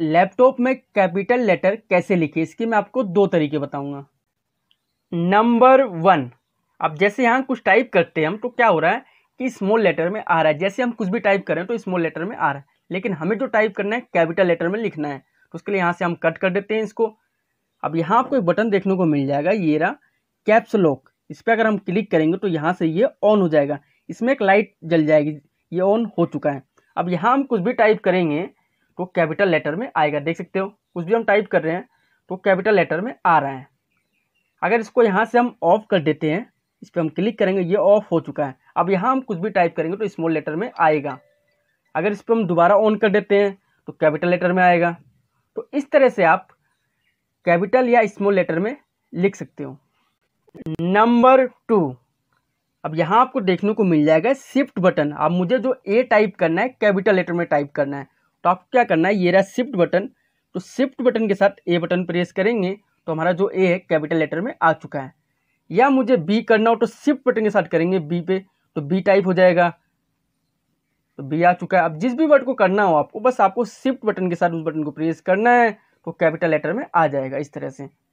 laptop में capital letter कैसे लिखे इसके मैं आपको दो तरीके बताऊंगा नंबर वन अब जैसे यहाँ कुछ टाइप करते हैं हम तो क्या हो रहा है कि स्मॉल लेटर में आ रहा है जैसे हम कुछ भी टाइप करें तो स्मॉल लेटर में आ रहा है लेकिन हमें जो टाइप करना है कैपिटल लेटर में लिखना है तो उसके लिए यहाँ से हम कट कर देते हैं इसको अब यहाँ आपको एक बटन देखने को मिल जाएगा ये रहा कैप्स लॉक इस पर अगर हम क्लिक करेंगे तो यहाँ से ये ऑन हो जाएगा इसमें एक लाइट जल जाएगी ये ऑन हो चुका है अब यहाँ हम कुछ भी टाइप करेंगे तो कैपिटल लेटर में आएगा देख सकते हो कुछ भी हम टाइप कर रहे हैं तो कैपिटल लेटर में आ रहा है अगर इसको यहाँ से हम ऑफ कर देते हैं इस पर हम क्लिक करेंगे ये ऑफ हो चुका है अब यहाँ हम कुछ भी टाइप करेंगे तो स्मॉल लेटर में आएगा अगर इस पर हम दोबारा ऑन कर देते हैं तो कैपिटल लेटर में आएगा तो इस तरह से आप कैपिटल या स्मॉल लेटर में लिख सकते हो नंबर टू अब यहाँ आपको देखने को मिल जाएगा शिफ्ट बटन अब मुझे जो ए टाइप करना है कैपिटल लेटर में टाइप करना है तो आपको क्या करना है ये रहा शिफ्ट बटन तो शिफ्ट बटन के साथ ए बटन प्रेस करेंगे तो हमारा जो ए है कैपिटल लेटर में आ चुका है या मुझे बी करना हो तो शिफ्ट बटन के साथ करेंगे बी पे तो बी टाइप हो जाएगा तो बी आ चुका है अब जिस भी वर्ड को करना हो आपको बस आपको शिफ्ट बटन के साथ उस बटन को प्रेस करना है तो कैपिटल लेटर में आ जाएगा इस तरह से